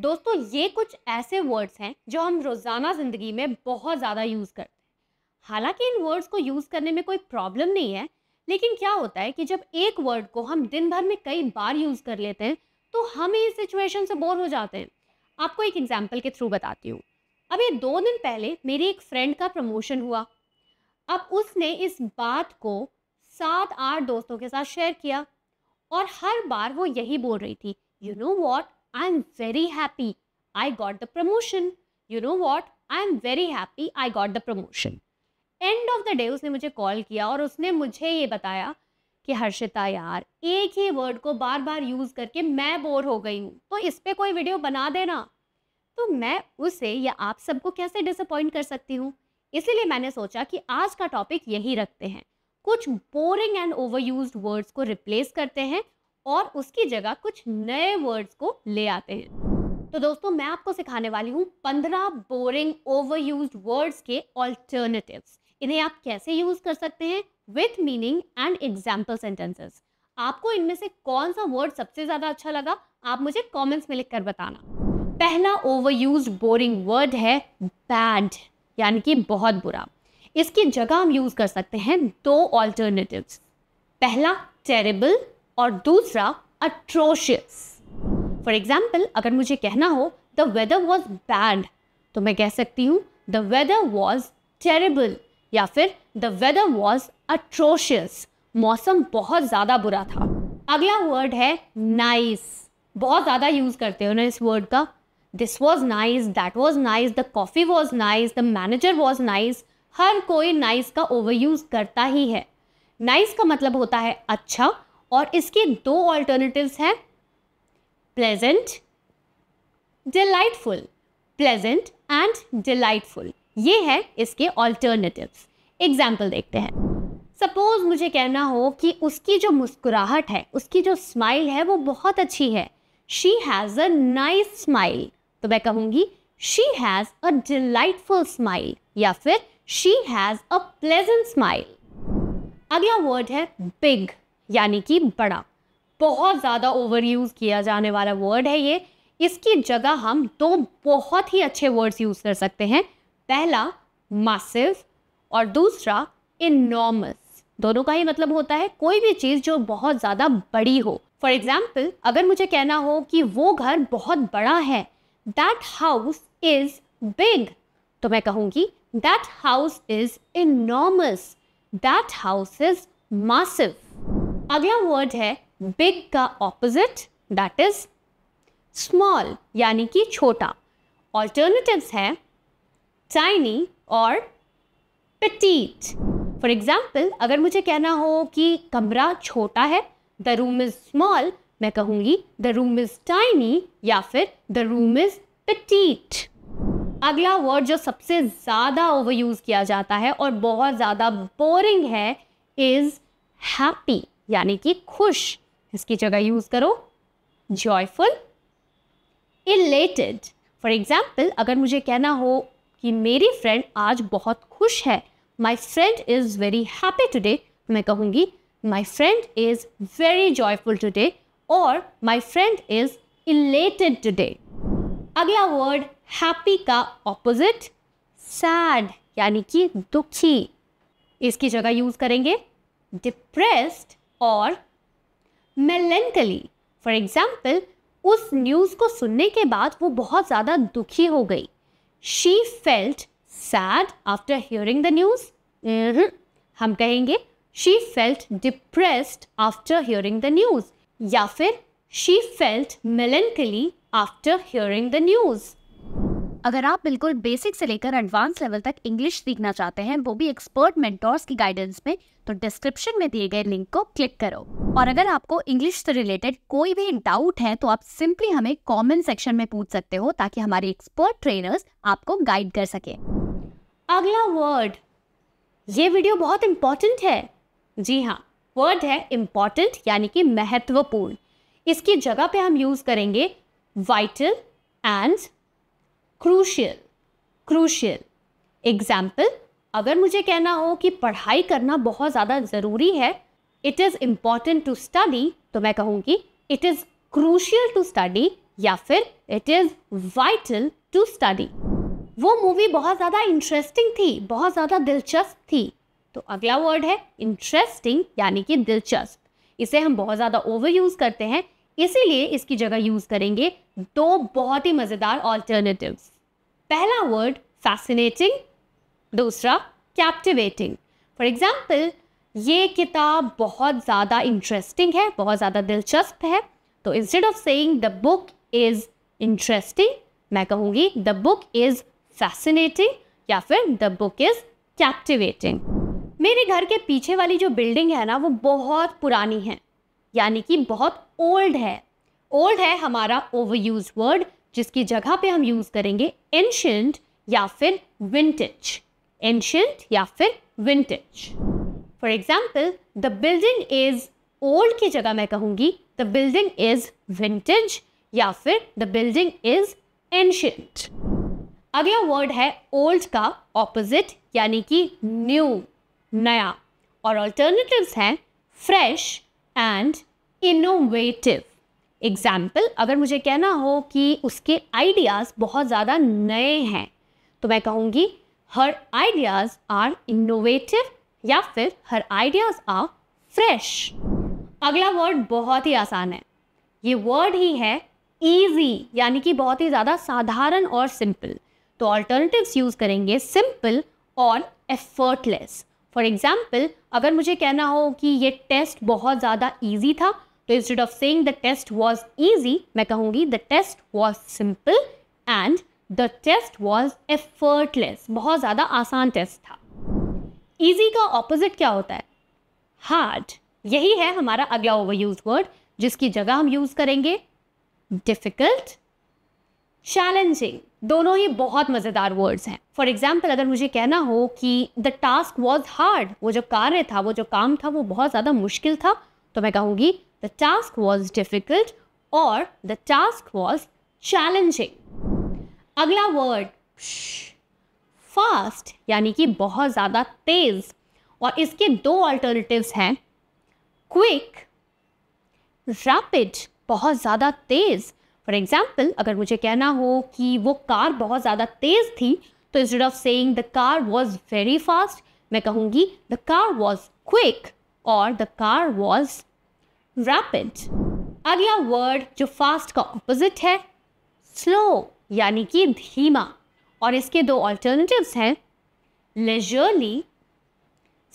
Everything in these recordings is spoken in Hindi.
दोस्तों ये कुछ ऐसे वर्ड्स हैं जो हम रोज़ाना ज़िंदगी में बहुत ज़्यादा यूज़ करते हैं हालांकि इन वर्ड्स को यूज़ करने में कोई प्रॉब्लम नहीं है लेकिन क्या होता है कि जब एक वर्ड को हम दिन भर में कई बार यूज़ कर लेते हैं तो हम इस सिचुएशन से बोर हो जाते हैं आपको एक एग्जाम्पल के थ्रू बताती हूँ अब ये दो दिन पहले मेरी एक फ्रेंड का प्रमोशन हुआ अब उसने इस बात को सात आठ दोस्तों के साथ शेयर किया और हर बार वो यही बोल रही थी you know what I am very happy I got the promotion you know what I am very happy I got the promotion end of the day उसने मुझे कॉल किया और उसने मुझे ये बताया कि हर्षिता यार एक ही वर्ड को बार बार यूज़ करके मैं बोर हो गई हूँ तो इस पर कोई वीडियो बना देना तो मैं उसे या आप सबको कैसे डिसअपॉइंट कर सकती हूँ इसीलिए मैंने सोचा कि आज का टॉपिक यही रखते हैं कुछ boring and overuse words को रिप्लेस करते हैं और उसकी जगह कुछ नए वर्ड्स को ले आते हैं तो दोस्तों मैं आपको सिखाने वाली हूँ पंद्रह बोरिंग ओवर यूज वर्ड्स के ऑल्टरनेटिव इन्हें आप कैसे यूज कर सकते हैं with meaning and example sentences आपको इनमें से कौन सा वर्ड सबसे ज्यादा अच्छा लगा आप मुझे कॉमेंट्स में लिखकर बताना पहला ओवर यूज बोरिंग वर्ड है बैड यानी कि बहुत बुरा इसकी जगह हम यूज कर सकते हैं दो ऑल्टरनेटिव्स पहला टेरेबल और दूसरा अट्रोशियस फॉर एग्जाम्पल अगर मुझे कहना हो द वेदर वॉज बैड तो मैं कह सकती हूँ द वेदर वॉज टेरेबल या फिर द वेदर वॉज अट्रोशियस मौसम बहुत ज़्यादा बुरा था अगला वर्ड है नाइस nice. बहुत ज़्यादा यूज़ करते हो ना इस वर्ड का this was nice that was nice the coffee was nice the manager was nice हर कोई नाइस nice का ओवर यूज़ करता ही है नाइस nice का मतलब होता है अच्छा और इसके दो ऑल्टरनेटिव्स हैं pleasant delightful pleasant and delightful ये है इसके ऑल्टरनेटिव्स एग्जाम्पल देखते हैं सपोज मुझे कहना हो कि उसकी जो मुस्कुराहट है उसकी जो स्माइल है वो बहुत अच्छी है she has a nice smile तो मैं कहूँगी she has a delightful smile या फिर she has a pleasant smile अगला वर्ड है बिग यानी कि बड़ा बहुत ज़्यादा ओवर यूज़ किया जाने वाला वर्ड है ये इसकी जगह हम दो बहुत ही अच्छे वर्ड्स यूज़ कर सकते हैं पहला मासिव और दूसरा इनॉर्मस दोनों का ही मतलब होता है कोई भी चीज़ जो बहुत ज़्यादा बड़ी हो फॉर एग्ज़ाम्पल अगर मुझे कहना हो कि वो घर बहुत बड़ा है दैट हाउस इज़ बिग तो मैं कहूँगी that house is enormous that house is massive अगला वर्ड है बिग का ऑपोजिट दैट इज स्मॉल यानी कि छोटा ऑल्टरनेटिव्स हैं टाइनी और पटीट फॉर एग्जाम्पल अगर मुझे कहना हो कि कमरा छोटा है द रूम इज़ स्मॉल मैं कहूँगी द रूम इज़ टाइनी या फिर द रूम इज़ पटीट अगला वर्ड जो सबसे ज़्यादा ओवर यूज़ किया जाता है और बहुत ज़्यादा बोरिंग है इज़ हैप्पी यानी कि खुश इसकी जगह यूज़ करो जॉयफुल इलेटेड फॉर एग्जाम्पल अगर मुझे कहना हो कि मेरी फ्रेंड आज बहुत खुश है my friend is very happy today मैं कहूँगी my friend is very joyful today और my friend is elated today अगला वर्ड हैप्पी का ऑपोजिट सैड यानी कि दुखी इसकी जगह यूज़ करेंगे डिप्रेस्ड और मेलेंकली फॉर एग्ज़ाम्पल उस न्यूज़ को सुनने के बाद वो बहुत ज़्यादा दुखी हो गई she felt sad after hearing the news हम कहेंगे she felt depressed after hearing the news या फिर she felt melancholy after hearing the news अगर आप बिल्कुल बेसिक से लेकर एडवांस लेवल तक इंग्लिश सीखना चाहते हैं वो भी एक्सपर्ट मेंटोर्स की गाइडेंस में तो डिस्क्रिप्शन में दिए गए लिंक को क्लिक करो और अगर आपको इंग्लिश से रिलेटेड कोई भी डाउट है तो आप सिंपली हमें कॉमेंट सेक्शन में पूछ सकते हो ताकि हमारे एक्सपर्ट ट्रेनर्स आपको गाइड कर सके अगला वर्ड ये वीडियो बहुत इंपॉर्टेंट है जी हाँ वर्ड है इम्पॉर्टेंट यानी कि महत्वपूर्ण इसकी जगह पे हम यूज़ करेंगे vital and crucial crucial example अगर मुझे कहना हो कि पढ़ाई करना बहुत ज़्यादा ज़रूरी है it is important to study तो मैं कहूँगी it is crucial to study या फिर it is vital to study वो मूवी बहुत ज़्यादा इंटरेस्टिंग थी बहुत ज़्यादा दिलचस्प थी तो अगला वर्ड है इंटरेस्टिंग यानी कि दिलचस्प इसे हम बहुत ज़्यादा ओवर यूज़ करते हैं इसीलिए इसकी जगह यूज़ करेंगे दो बहुत ही मज़ेदार ऑल्टरनेटिव पहला वर्ड फैसिनेटिंग दूसरा कैप्टिवेटिंग फॉर एग्ज़ाम्पल ये किताब बहुत ज़्यादा इंटरेस्टिंग है बहुत ज़्यादा दिलचस्प है तो instead of saying the book is interesting मैं कहूँगी द बुक इज़ फैसिनेटिंग या फिर द बुक इज़ कैप्टिवेटिंग मेरे घर के पीछे वाली जो बिल्डिंग है ना वो बहुत पुरानी है यानी कि बहुत ओल्ड है ओल्ड है हमारा ओवर यूज वर्ड जिसकी जगह पे हम यूज करेंगे एंशंट या फिर विंटेज एंशंट या फिर vintage for example the building is old की जगह मैं कहूँगी द बिल्डिंग इज विंटेज या फिर द बिल्डिंग इज एंशंट अगला वर्ड है ओल्ड का ऑपोजिट यानी कि न्यू नया और ऑल्टरनेटिव्स हैं फ्रेश एंड इनोवेटिव एग्जाम्पल अगर मुझे कहना हो कि उसके आइडियाज़ बहुत ज़्यादा नए हैं तो मैं कहूँगी हर आइडियाज़ आर इनोवेटिव या फिर हर आइडियाज़ आर फ्रेश अगला वर्ड बहुत ही आसान है ये वर्ड ही है ईजी यानी कि बहुत ही ज़्यादा साधारण और सिंपल तो ऑल्टरनेटिव्स यूज़ करेंगे सिंपल और एफर्टलेस फॉर एग्ज़ाम्पल अगर मुझे कहना हो कि ये टेस्ट बहुत ज़्यादा ईजी था तो instead of saying the test was easy मैं कहूँगी the test was simple and the test was effortless बहुत ज़्यादा आसान टेस्ट था ईजी का ऑपोजिट क्या होता है हार्ड यही है हमारा अगला ओवर यूज वर्ड जिसकी जगह हम यूज़ करेंगे डिफ़िकल्ट चैलेंजिंग दोनों ही बहुत मज़ेदार वर्ड्स हैं फॉर एग्जाम्पल अगर मुझे कहना हो कि द टास्क वॉज हार्ड वो जो कार्य था वो जो काम था वो बहुत ज़्यादा मुश्किल था तो मैं कहूँगी the task was difficult or the task was challenging. अगला word fast यानी कि बहुत ज़्यादा तेज़ और इसके दो अल्टरनेटिव्स हैं क्विक रैपिड बहुत ज़्यादा तेज़ फॉर एग्जाम्पल अगर मुझे कहना हो कि वो कार बहुत ज़्यादा तेज़ थी तो instead of saying the car was very fast मैं कहूँगी द कार वॉज क्विक और द कार वॉज रैपिड अगला वर्ड जो फास्ट का ऑपोजिट है स्लो यानी कि धीमा और इसके दो ऑल्टरनेटिव्स हैं लेजरली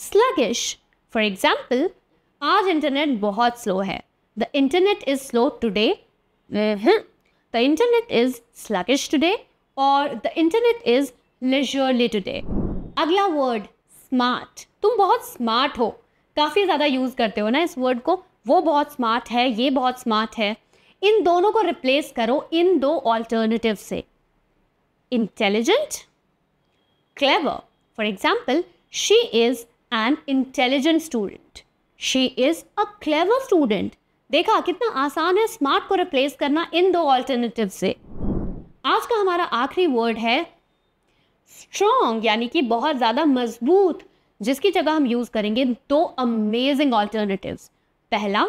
स्लगिश फॉर एग्जाम्पल आज इंटरनेट बहुत स्लो है the internet is slow today the internet is sluggish today और the internet is leisurely today अगला वर्ड स्मार्ट तुम बहुत स्मार्ट हो काफ़ी ज़्यादा यूज़ करते हो ना इस वर्ड को वो बहुत स्मार्ट है ये बहुत स्मार्ट है इन दोनों को रिप्लेस करो इन दो ऑल्टरनेटिव से intelligent clever for example she is an intelligent student she is a clever student देखा कितना आसान है स्मार्ट को रिप्लेस करना इन दो ऑल्टरनेटिव से आज का हमारा आखिरी वर्ड है स्ट्रॉन्ग यानी कि बहुत ज़्यादा मजबूत जिसकी जगह हम यूज़ करेंगे दो अमेजिंग ऑल्टरनेटिव्स पहला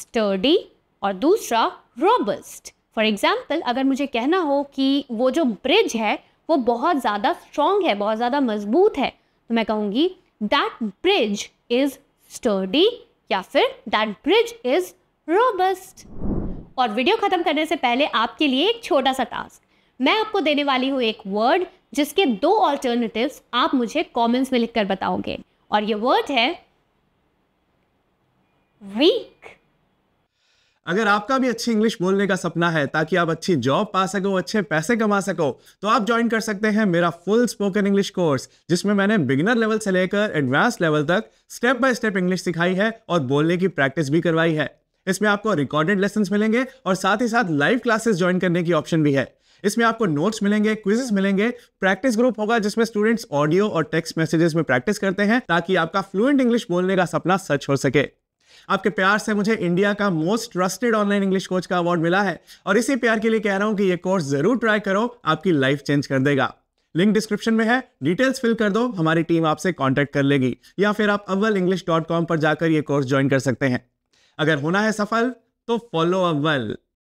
स्टर्डी और दूसरा रॉबस्ट फॉर एग्जाम्पल अगर मुझे कहना हो कि वो जो ब्रिज है वो बहुत ज़्यादा स्ट्रॉन्ग है बहुत ज़्यादा मजबूत है तो मैं कहूँगी दैट ब्रिज इज़ स्टर्डी या फिर दैट ब्रिज इज़ रॉबस्ट और वीडियो ख़त्म करने से पहले आपके लिए एक छोटा सा टास्क मैं आपको देने वाली हूँ एक वर्ड जिसके दो ऑल्टरनेटिव्स आप मुझे कमेंट्स में लिखकर बताओगे और ये वर्ड है वीक अगर आपका भी अच्छी इंग्लिश बोलने का सपना है ताकि आप अच्छी जॉब पा सको अच्छे पैसे कमा सको तो आप ज्वाइन कर सकते हैं मेरा फुल स्पोकन इंग्लिश कोर्स जिसमें मैंने बिगिनर लेवल से लेकर एडवांस लेवल तक स्टेप बाय स्टेप इंग्लिश सिखाई है और बोलने की प्रैक्टिस भी करवाई है इसमें आपको रिकॉर्डेड लेसन मिलेंगे और साथ ही साथ लाइव क्लासेस ज्वाइन करने की ऑप्शन भी है इसमें आपको नोट्स मिलेंगे क्विजेस मिलेंगे प्रैक्टिस ग्रुप होगा जिसमें स्टूडेंट्स ऑडियो और टेक्स्ट मैसेजेस में प्रैक्टिस करते हैं ताकि आपका फ्लुएंट इंग्लिश बोलने का सपना सच हो सके आपके प्यार से मुझे इंडिया का most trusted online English coach का अवार्ड मिला है और इसी प्यार के लिए कह रहा हूँ कि ये कोर्स जरूर ट्राई करो आपकी लाइफ चेंज कर देगा लिंक डिस्क्रिप्शन में है डिटेल्स फिल कर दो हमारी टीम आपसे कॉन्टैक्ट कर लेगी या फिर आप अव्वल इंग्लिश डॉट कॉम पर जाकर ये कोर्स ज्वाइन कर सकते हैं अगर होना है सफल तो फॉलो अव्वल